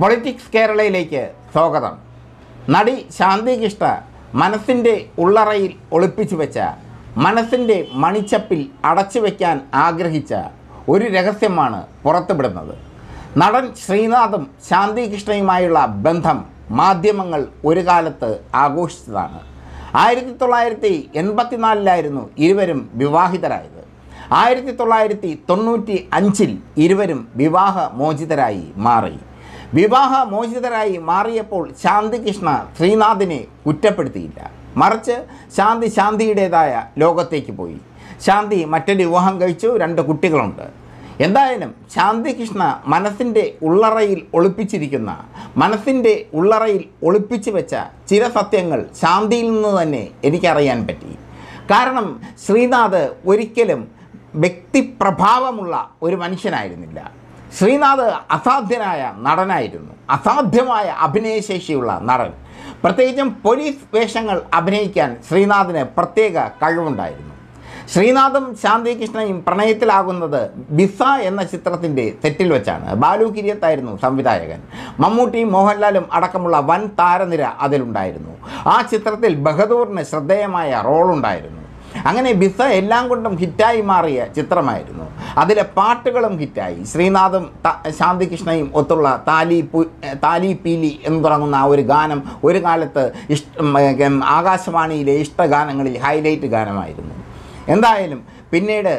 politics കേരളയിലേക്ക് സ്വാഗതം നടി ശാന്തി കിഷ്ട മനസ്സിൻ്റെ ഉള്ളറയിൽ ഒളിപ്പിച്ചു വെച്ച മനസ്സിൻ്റെ മണിച്ചപ്പിൽ അടച്ചു വയ്ക്കാൻ ആഗ്രഹിച്ച ഒരു രഹസ്യമാണ് പുറത്തുവിടുന്നത് നടൻ ശ്രീനാഥും ശാന്തി കൃഷ്ണയുമായുള്ള ബന്ധം മാധ്യമങ്ങൾ ഒരു കാലത്ത് ആഘോഷിച്ചതാണ് ആയിരത്തി തൊള്ളായിരത്തി എൺപത്തിനാലിലായിരുന്നു ഇരുവരും വിവാഹിതരായത് ആയിരത്തി തൊള്ളായിരത്തി തൊണ്ണൂറ്റി അഞ്ചിൽ ഇരുവരും വിവാഹമോചിതരായി മാറി വിവാഹ മോചിതരായി മാറിയപ്പോൾ ശാന്തികൃഷ്ണ ശ്രീനാഥിനെ കുറ്റപ്പെടുത്തിയില്ല മറിച്ച് ശാന്തി ശാന്തിയുടേതായ ലോകത്തേക്ക് പോയി ശാന്തി മറ്റൊരു വിവാഹം കഴിച്ചു രണ്ട് കുട്ടികളുണ്ട് എന്തായാലും ശാന്തികൃഷ്ണ മനസ്സിൻ്റെ ഉള്ളറയിൽ ഒളിപ്പിച്ചിരിക്കുന്ന മനസ്സിൻ്റെ ഉള്ളറയിൽ ഒളിപ്പിച്ചു വെച്ച ചില സത്യങ്ങൾ ശാന്തിയിൽ നിന്ന് തന്നെ എനിക്കറിയാൻ പറ്റി കാരണം ശ്രീനാഥ് ഒരിക്കലും വ്യക്തിപ്രഭാവമുള്ള ഒരു മനുഷ്യനായിരുന്നില്ല ശ്രീനാഥ് അസാധ്യനായ നടനായിരുന്നു അസാധ്യമായ അഭിനയശേഷിയുള്ള നടൻ പ്രത്യേകിച്ചും പോലീസ് വേഷങ്ങൾ അഭിനയിക്കാൻ ശ്രീനാഥിന് പ്രത്യേക കഴിവുണ്ടായിരുന്നു ശ്രീനാഥും ശാന്തി കൃഷ്ണയും പ്രണയത്തിലാകുന്നത് ബിസ എന്ന ചിത്രത്തിൻ്റെ സെറ്റിൽ വെച്ചാണ് ബാലു കിരിയത്തായിരുന്നു സംവിധായകൻ മമ്മൂട്ടിയും മോഹൻലാലും അടക്കമുള്ള വൻ താരനിര അതിലുണ്ടായിരുന്നു ആ ചിത്രത്തിൽ ബഹദൂറിന് ശ്രദ്ധേയമായ റോളുണ്ടായിരുന്നു അങ്ങനെ ബിസ എല്ലാം കൊണ്ടും ഹിറ്റായി മാറിയ ചിത്രമായിരുന്നു അതിലെ പാട്ടുകളും ഹിറ്റായി ശ്രീനാഥും ശാന്തികൃഷ്ണയും ഒത്തുള്ള താലി താലി പീലി എന്ന് തുടങ്ങുന്ന ആ ഒരു ഗാനം ഒരു കാലത്ത് ഇഷ്ടം ആകാശവാണിയിലെ ഇഷ്ടഗാനങ്ങളിൽ ഹൈലൈറ്റ് ഗാനമായിരുന്നു എന്തായാലും പിന്നീട്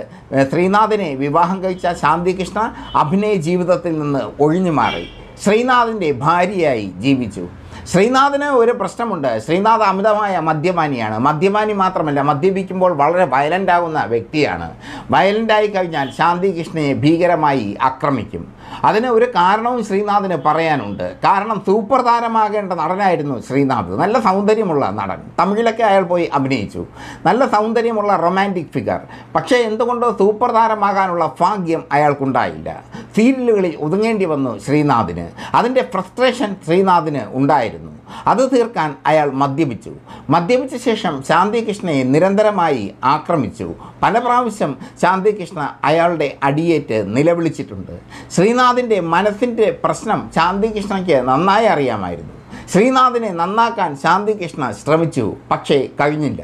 ശ്രീനാഥിനെ വിവാഹം കഴിച്ച ശാന്തികൃഷ്ണ അഭിനയ ജീവിതത്തിൽ നിന്ന് ഒഴിഞ്ഞു മാറി ശ്രീനാഥിൻ്റെ ഭാര്യയായി ജീവിച്ചു ശ്രീനാഥിന് ഒരു പ്രശ്നമുണ്ട് ശ്രീനാഥ് അമിതമായ മദ്യപാനിയാണ് മദ്യപാനി മാത്രമല്ല മദ്യപിക്കുമ്പോൾ വളരെ വയലൻ്റ് ആകുന്ന വ്യക്തിയാണ് വയലൻ്റായി കഴിഞ്ഞാൽ ശാന്തി കൃഷ്ണയെ ഭീകരമായി ആക്രമിക്കും അതിന് ഒരു കാരണവും ശ്രീനാഥിന് പറയാനുണ്ട് കാരണം സൂപ്പർ താരമാകേണ്ട നടനായിരുന്നു ശ്രീനാഥ് നല്ല സൗന്ദര്യമുള്ള നടൻ തമിഴിലൊക്കെ അയാൾ പോയി അഭിനയിച്ചു നല്ല സൗന്ദര്യമുള്ള റൊമാൻറ്റിക് ഫിഗർ പക്ഷേ എന്തുകൊണ്ടോ സൂപ്പർ താരമാകാനുള്ള ഭാഗ്യം അയാൾക്കുണ്ടായില്ല സീരിയലുകളിൽ ഒതുങ്ങേണ്ടി വന്നു ശ്രീനാഥിന് അതിൻ്റെ ഫ്രസ്ട്രേഷൻ ശ്രീനാഥിന് ഉണ്ടായിരുന്നു ഉണ്ടായിരുന്നു അത് തീർക്കാൻ അയാൾ മദ്യപിച്ചു മദ്യപിച്ച ശേഷം ശാന്തികൃഷ്ണയെ നിരന്തരമായി ആക്രമിച്ചു പല പ്രാവശ്യം ശാന്തികൃഷ്ണ അയാളുടെ അടിയേറ്റ് നിലവിളിച്ചിട്ടുണ്ട് ശ്രീനാഥിൻ്റെ മനസ്സിൻ്റെ പ്രശ്നം ശാന്തികൃഷ്ണയ്ക്ക് നന്നായി അറിയാമായിരുന്നു ശ്രീനാഥിനെ നന്നാക്കാൻ ശാന്തികൃഷ്ണ ശ്രമിച്ചു പക്ഷേ കഴിഞ്ഞില്ല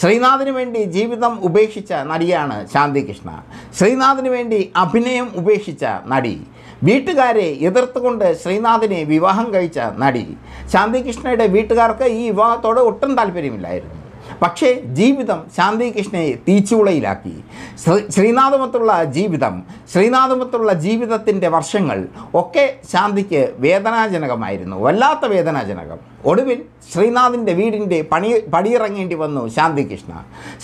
ശ്രീനാഥിന് വേണ്ടി ജീവിതം ഉപേക്ഷിച്ച നടിയാണ് ശാന്തികൃഷ്ണ ശ്രീനാഥിന് വേണ്ടി അഭിനയം ഉപേക്ഷിച്ച നടി വീട്ടുകാരെ എതിർത്തുകൊണ്ട് ശ്രീനാഥിനെ വിവാഹം കഴിച്ച നടി ശാന്തികൃഷ്ണയുടെ വീട്ടുകാർക്ക് ഈ വിവാഹത്തോട് ഒട്ടും താല്പര്യമില്ലായിരുന്നു പക്ഷേ ജീവിതം ശാന്തി കൃഷ്ണയെ തീച്ചുളയിലാക്കി ശ്രീനാഥമത്തുള്ള ജീവിതം ശ്രീനാഥമത്തുള്ള ജീവിതത്തിൻ്റെ വർഷങ്ങൾ ഒക്കെ ശാന്തിക്ക് വേദനാജനകമായിരുന്നു വല്ലാത്ത വേദനാജനകം ഒടുവിൽ ശ്രീനാഥിൻ്റെ വീടിൻ്റെ പണി പടിയിറങ്ങേണ്ടി വന്നു ശാന്തികൃഷ്ണ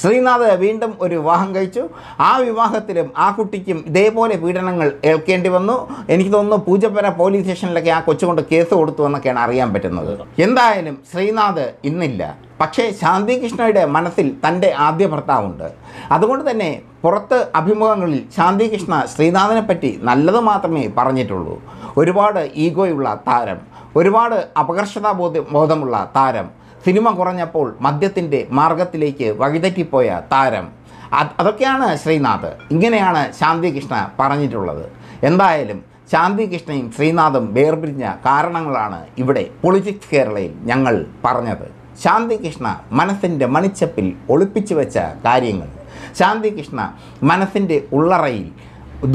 ശ്രീനാഥ് വീണ്ടും ഒരു വിവാഹം കഴിച്ചു ആ വിവാഹത്തിലും ആ കുട്ടിക്കും ഇതേപോലെ പീഡനങ്ങൾ ഏൽക്കേണ്ടി വന്നു എനിക്ക് തോന്നുന്നു പൂജപ്പര പോലീസ് സ്റ്റേഷനിലൊക്കെ ആ കൊച്ചുകൊണ്ട് കേസ് കൊടുത്തു എന്നൊക്കെയാണ് അറിയാൻ പറ്റുന്നത് എന്തായാലും ശ്രീനാഥ് ഇന്നില്ല പക്ഷേ കൃഷ്ണയുടെ മനസ്സിൽ തൻ്റെ ആദ്യ ഭർത്താവുണ്ട് അതുകൊണ്ട് തന്നെ പുറത്ത് അഭിമുഖങ്ങളിൽ ശാന്തികൃഷ്ണ ശ്രീനാഥനെ പറ്റി നല്ലത് മാത്രമേ പറഞ്ഞിട്ടുള്ളൂ ഒരുപാട് ഈഗോയുള്ള താരം ഒരുപാട് അപകർഷതാ ബോധ ബോധമുള്ള താരം സിനിമ കുറഞ്ഞപ്പോൾ മദ്യത്തിൻ്റെ മാർഗത്തിലേക്ക് വഴിതെറ്റിപ്പോയ താരം അതൊക്കെയാണ് ശ്രീനാഥ് ഇങ്ങനെയാണ് ശാന്തികൃഷ്ണ പറഞ്ഞിട്ടുള്ളത് എന്തായാലും കൃഷ്ണയും ശ്രീനാഥും വേർപിരിഞ്ഞ കാരണങ്ങളാണ് ഇവിടെ പൊളിറ്റിക്സ് കേരളയിൽ ഞങ്ങൾ പറഞ്ഞത് ശാന്തികൃഷ്ണ മനസ്സിൻ്റെ മണിച്ചപ്പിൽ ഒളിപ്പിച്ചു വെച്ച കാര്യങ്ങൾ ശാന്തികൃഷ്ണ മനസ്സിൻ്റെ ഉള്ളറയിൽ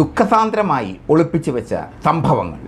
ദുഃഖസാന്ദ്രമായി ഒളിപ്പിച്ചു വെച്ച സംഭവങ്ങൾ